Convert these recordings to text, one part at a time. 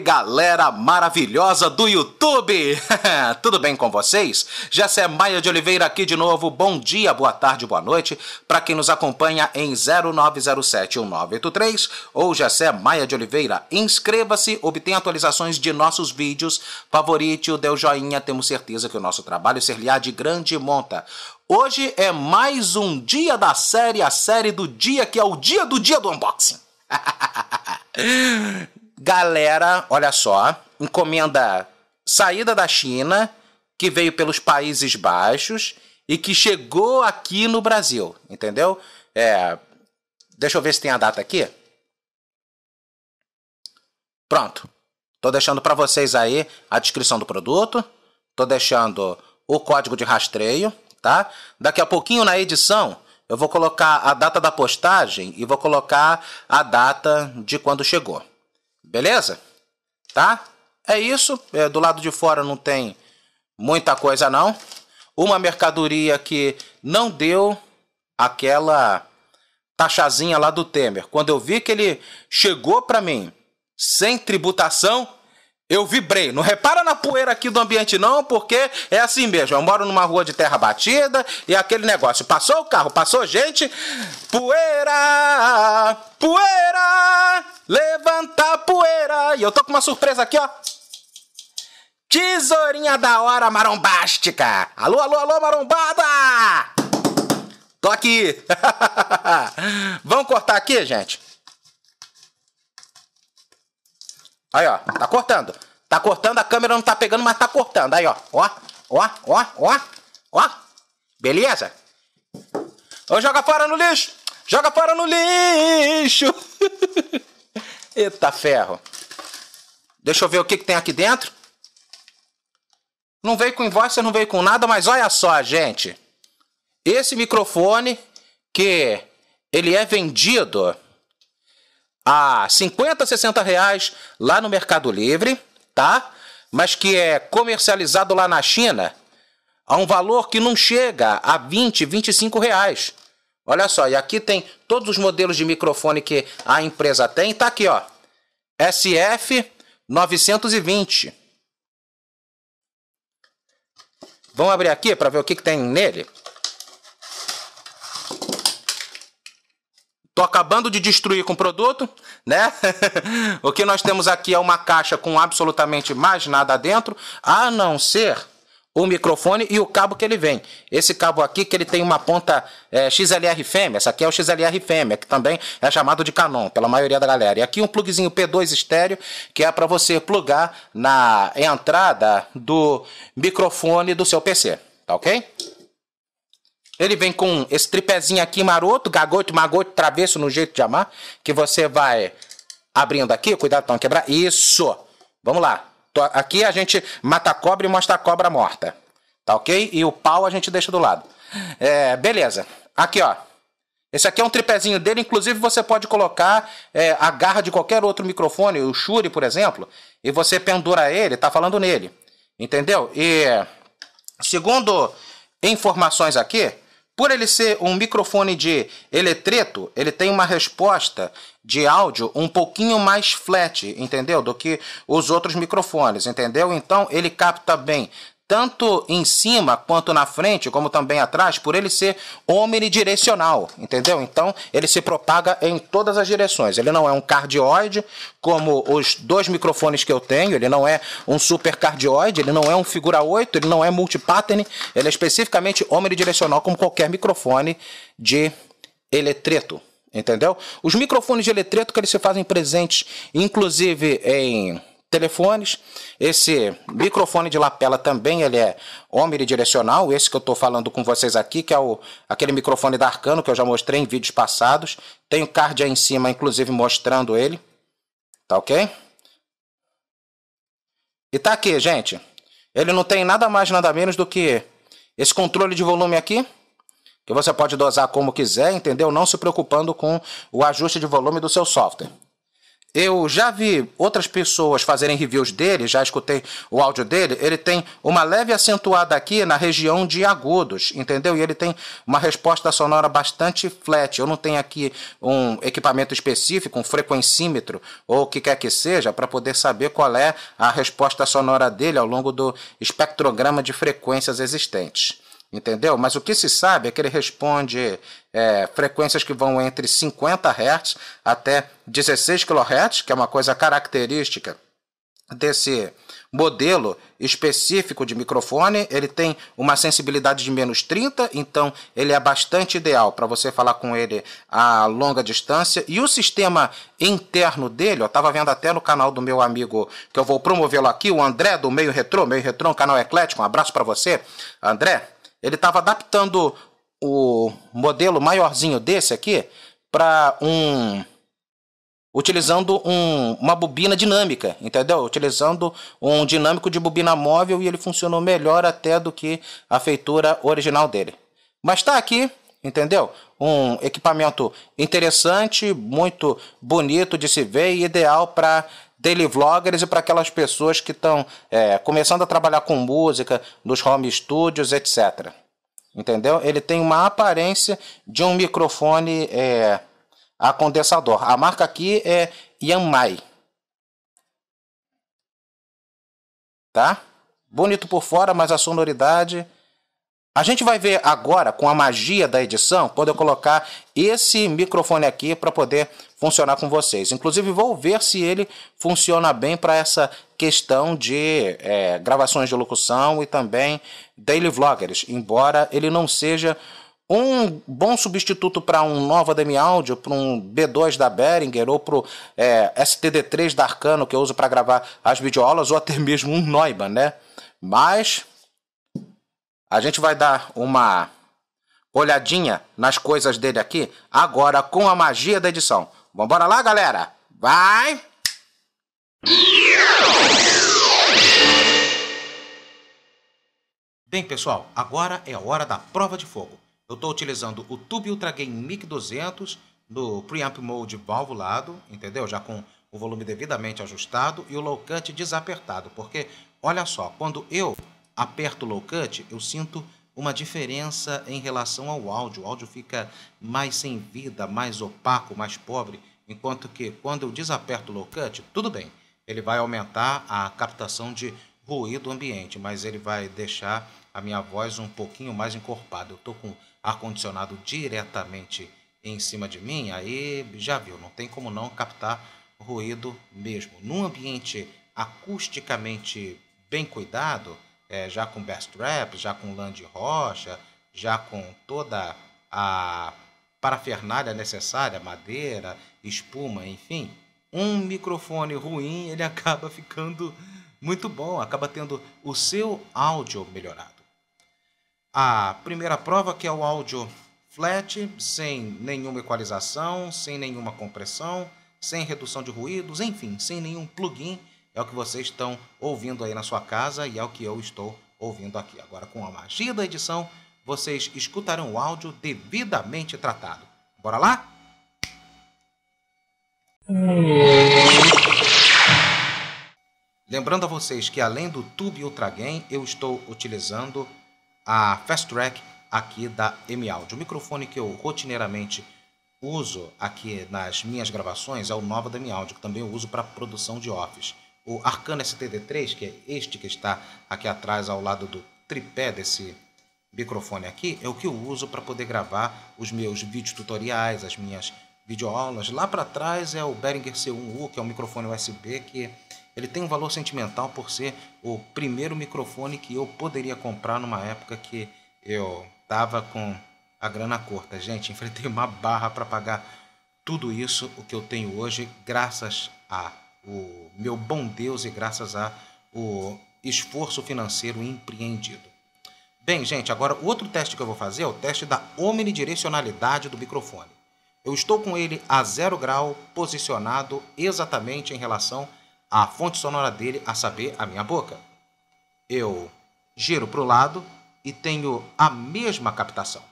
galera maravilhosa do YouTube! Tudo bem com vocês? Jessé Maia de Oliveira aqui de novo. Bom dia, boa tarde, boa noite para quem nos acompanha em 0907-1983 ou Jessé Maia de Oliveira. Inscreva-se, obtenha atualizações de nossos vídeos, favorite o dê o joinha, temos certeza que o nosso trabalho ser-lhe-á de grande monta. Hoje é mais um dia da série, a série do dia que é o dia do dia do unboxing. galera, olha só, encomenda saída da China, que veio pelos Países Baixos e que chegou aqui no Brasil, entendeu? É, deixa eu ver se tem a data aqui. Pronto. Tô deixando para vocês aí a descrição do produto, tô deixando o código de rastreio, tá? Daqui a pouquinho na edição eu vou colocar a data da postagem e vou colocar a data de quando chegou. Beleza? Tá? É isso. É, do lado de fora não tem muita coisa não. Uma mercadoria que não deu aquela taxazinha lá do Temer. Quando eu vi que ele chegou para mim sem tributação, eu vibrei. Não repara na poeira aqui do ambiente, não, porque é assim mesmo. Eu moro numa rua de terra batida e aquele negócio. Passou o carro, passou gente. Poeira! Poeira! E eu tô com uma surpresa aqui, ó. Tesourinha da hora marombástica! Alô, alô, alô, marombada! Tô aqui! Vamos cortar aqui, gente? Aí, ó, tá cortando. Tá cortando, a câmera não tá pegando, mas tá cortando. Aí, ó, ó, ó, ó, ó, ó. Beleza? Então joga fora no lixo! Joga fora no lixo! Eita ferro! Deixa eu ver o que, que tem aqui dentro. Não veio com invoice, não veio com nada, mas olha só, gente. Esse microfone que ele é vendido a 50, 60 reais lá no Mercado Livre, tá? Mas que é comercializado lá na China a um valor que não chega a 20, 25 reais. Olha só, e aqui tem todos os modelos de microfone que a empresa tem. Tá aqui, ó. SF 920. Vamos abrir aqui para ver o que, que tem nele. Tô acabando de destruir com o produto, né? o que nós temos aqui é uma caixa com absolutamente mais nada dentro, a não ser o microfone e o cabo que ele vem. Esse cabo aqui que ele tem uma ponta é, eh, XLR fêmea, essa aqui é o XLR fêmea, que também é chamado de Canon pela maioria da galera. E aqui um plugzinho P2 estéreo, que é para você plugar na entrada do microfone do seu PC, tá ok? Ele vem com esse tripézinho aqui maroto, gagoto, magoto, travesso no jeito de amar, que você vai abrindo aqui, cuidado para não quebrar. Isso! Vamos lá. Aqui a gente mata a cobra e mostra a cobra morta. Tá ok? E o pau a gente deixa do lado. É, beleza. Aqui, ó. Esse aqui é um tripézinho dele, inclusive você pode colocar é, a garra de qualquer outro microfone, o Shure, por exemplo, e você pendura ele, tá falando nele. Entendeu? E segundo informações aqui, por ele ser um microfone de eletreto, ele tem uma resposta de áudio um pouquinho mais flat, entendeu? Do que os outros microfones, entendeu? Então ele capta bem tanto em cima quanto na frente, como também atrás, por ele ser omnidirecional, entendeu? Então ele se propaga em todas as direções. Ele não é um cardioide, como os dois microfones que eu tenho, ele não é um super cardioide, ele não é um figura 8, ele não é multipattern, ele é especificamente omnidirecional, como qualquer microfone de eletreto. Entendeu? Os microfones de eletreto que eles se fazem presentes, inclusive em telefones. Esse microfone de lapela também ele é omnidirecional, esse que eu estou falando com vocês aqui, que é o, aquele microfone da Arcano que eu já mostrei em vídeos passados. Tem o card aí em cima, inclusive, mostrando ele. Tá ok? E tá aqui, gente. Ele não tem nada mais, nada menos do que esse controle de volume aqui, que você pode dosar como quiser, entendeu? Não se preocupando com o ajuste de volume do seu software. Eu já vi outras pessoas fazerem reviews dele, já escutei o áudio dele. Ele tem uma leve acentuada aqui na região de agudos, entendeu? E ele tem uma resposta sonora bastante flat. Eu não tenho aqui um equipamento específico, um frequencímetro ou o que quer que seja, para poder saber qual é a resposta sonora dele ao longo do espectrograma de frequências existentes entendeu? Mas o que se sabe é que ele responde é, frequências que vão entre 50 Hz até 16 kHz, que é uma coisa característica desse modelo específico de microfone, ele tem uma sensibilidade de menos 30, então ele é bastante ideal para você falar com ele a longa distância. E o sistema interno dele, eu estava vendo até no canal do meu amigo que eu vou promovê-lo aqui, o André do Meio Retrô, Meio Retrô, um canal eclético, um abraço para você, André. Ele estava adaptando o modelo maiorzinho desse aqui para um utilizando um, uma bobina dinâmica, entendeu? Utilizando um dinâmico de bobina móvel e ele funcionou melhor até do que a feitura original dele. Mas está aqui, entendeu? Um equipamento interessante, muito bonito de se ver e ideal para daily vloggers e para aquelas pessoas que estão é, começando a trabalhar com música, nos home studios, etc. Entendeu? Ele tem uma aparência de um microfone é, a condensador. A marca aqui é Yanmai. Tá? Bonito por fora, mas a sonoridade a gente vai ver agora com a magia da edição quando eu colocar esse microfone aqui para poder funcionar com vocês. Inclusive vou ver se ele funciona bem para essa questão de é, gravações de locução e também daily vloggers, embora ele não seja um bom substituto para um Nova DM Audio, para um B2 da Behringer ou para o é, STD3 da Arcano que eu uso para gravar as videoaulas ou até mesmo um Neumann, né? Mas a gente vai dar uma olhadinha nas coisas dele aqui agora com a magia da edição. Vambora lá, galera? Vai! Bem, pessoal, agora é a hora da prova de fogo. Eu estou utilizando o Tube Ultra Game MIC 200 no preamp mode valvulado, entendeu? Já com o volume devidamente ajustado e o low cut desapertado, porque olha só, quando eu aperto low cut, eu sinto uma diferença em relação ao áudio. O áudio fica mais sem vida, mais opaco, mais pobre, enquanto que quando eu desaperto o low cut, tudo bem, ele vai aumentar a captação de ruído ambiente, mas ele vai deixar a minha voz um pouquinho mais encorpada. Eu estou com ar-condicionado diretamente em cima de mim, aí já viu, não tem como não captar ruído mesmo. Num ambiente acusticamente bem cuidado, é, já com Best Rap, já com Land Rocha, já com toda a parafernália necessária, madeira, espuma, enfim, um microfone ruim ele acaba ficando muito bom, acaba tendo o seu áudio melhorado. A primeira prova que é o áudio flat, sem nenhuma equalização, sem nenhuma compressão, sem redução de ruídos, enfim, sem nenhum plugin é o que vocês estão ouvindo aí na sua casa e é o que eu estou ouvindo aqui. Agora, com a magia da edição, vocês escutarão o áudio devidamente tratado. Bora lá? Lembrando a vocês que além do Tube Ultragen, eu estou utilizando a Fast Track aqui da M-Audio. O microfone que eu rotineiramente uso aqui nas minhas gravações é o Nova da M-Audio, que também eu uso para produção de office o Arcano STD3, que é este que está aqui atrás ao lado do tripé desse microfone aqui, é o que eu uso para poder gravar os meus vídeos tutoriais, as minhas videoaulas. Lá para trás é o Behringer C1U, que é um microfone USB que ele tem um valor sentimental por ser o primeiro microfone que eu poderia comprar numa época que eu tava com a grana curta. Gente, enfrentei uma barra para pagar tudo isso o que eu tenho hoje graças a o meu bom Deus e graças a o esforço financeiro empreendido. Bem, gente, agora o outro teste que eu vou fazer é o teste da omnidirecionalidade do microfone. Eu estou com ele a zero grau, posicionado exatamente em relação à fonte sonora dele, a saber, a minha boca. Eu giro para o lado e tenho a mesma captação.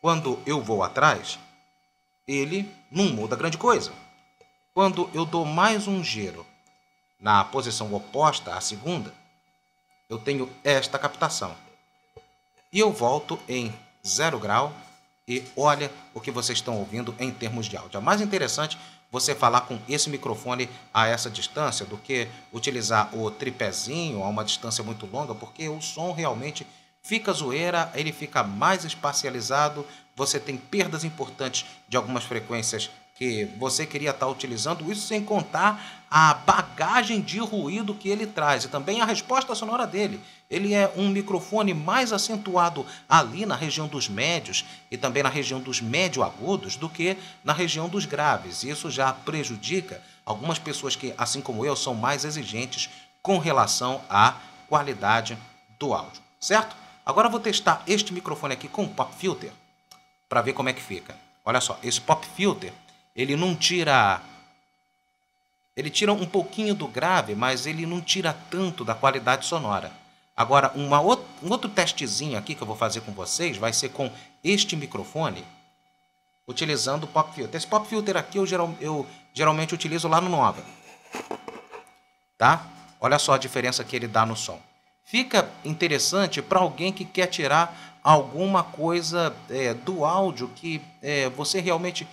Quando eu vou atrás, ele não muda grande coisa. Quando eu dou mais um giro na posição oposta à segunda, eu tenho esta captação. E eu volto em zero grau e olha o que vocês estão ouvindo em termos de áudio. É mais interessante você falar com esse microfone a essa distância do que utilizar o tripézinho a uma distância muito longa, porque o som realmente fica zoeira, ele fica mais espacializado, você tem perdas importantes de algumas frequências que você queria estar utilizando, isso sem contar a bagagem de ruído que ele traz e também a resposta sonora dele. Ele é um microfone mais acentuado ali na região dos médios e também na região dos médio agudos do que na região dos graves. Isso já prejudica algumas pessoas que, assim como eu, são mais exigentes com relação à qualidade do áudio, certo? Agora vou testar este microfone aqui com o pop filter para ver como é que fica. Olha só, esse pop filter ele não tira. Ele tira um pouquinho do grave, mas ele não tira tanto da qualidade sonora. Agora, uma, um outro testezinho aqui que eu vou fazer com vocês vai ser com este microfone, utilizando o pop filter. Esse pop filter aqui eu, geral, eu geralmente utilizo lá no Nova. Tá? Olha só a diferença que ele dá no som. Fica interessante para alguém que quer tirar alguma coisa é, do áudio que é, você realmente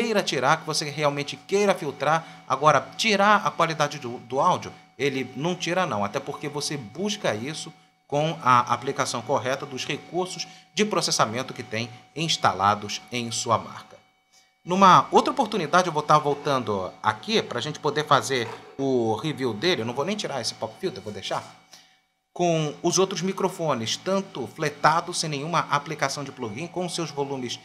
queira tirar, que você realmente queira filtrar. Agora, tirar a qualidade do, do áudio, ele não tira não, até porque você busca isso com a aplicação correta dos recursos de processamento que tem instalados em sua marca. Numa outra oportunidade, eu vou estar voltando aqui para a gente poder fazer o review dele. Eu não vou nem tirar esse pop filter, vou deixar. Com os outros microfones, tanto fletado, sem nenhuma aplicação de plugin, com seus volumes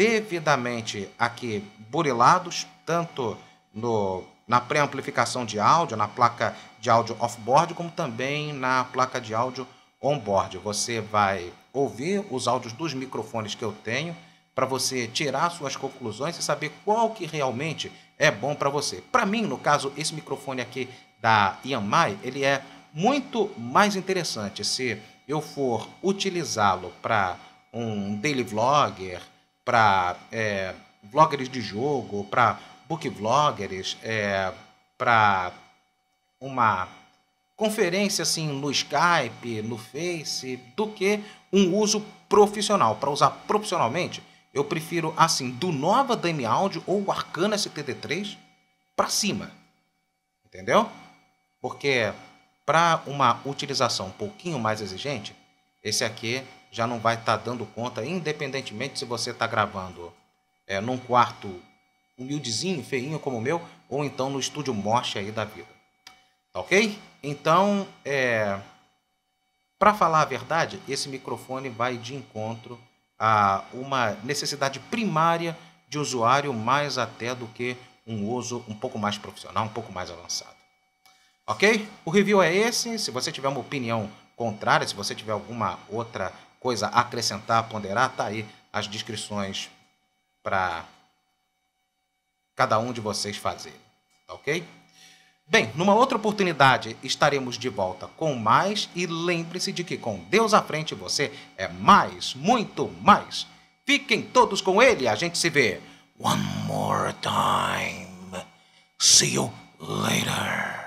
devidamente aqui burilados, tanto no, na pré-amplificação de áudio, na placa de áudio off-board, como também na placa de áudio on-board. Você vai ouvir os áudios dos microfones que eu tenho para você tirar suas conclusões e saber qual que realmente é bom para você. Para mim, no caso, esse microfone aqui da Yamai, ele é muito mais interessante se eu for utilizá-lo para um daily vlogger, para é, vloggers de jogo, para book vloggers, é, para uma conferência assim no Skype, no Face, do que um uso profissional. Para usar profissionalmente, eu prefiro assim do Nova DM Audio ou Arcana STT3 para cima. Entendeu? Porque para uma utilização um pouquinho mais exigente, esse aqui já não vai estar tá dando conta, independentemente se você está gravando é, num quarto humildezinho, feinho como o meu, ou então no estúdio morte aí da vida. Tá ok? Então, é... para falar a verdade, esse microfone vai de encontro a uma necessidade primária de usuário, mais até do que um uso um pouco mais profissional, um pouco mais avançado. Ok? O review é esse. Se você tiver uma opinião contrária, se você tiver alguma outra coisa a acrescentar, ponderar, tá aí as descrições para cada um de vocês fazer, tá ok? Bem, numa outra oportunidade estaremos de volta com mais e lembre-se de que com Deus à frente você é mais, muito mais. Fiquem todos com Ele, a gente se vê. One more time. See you later.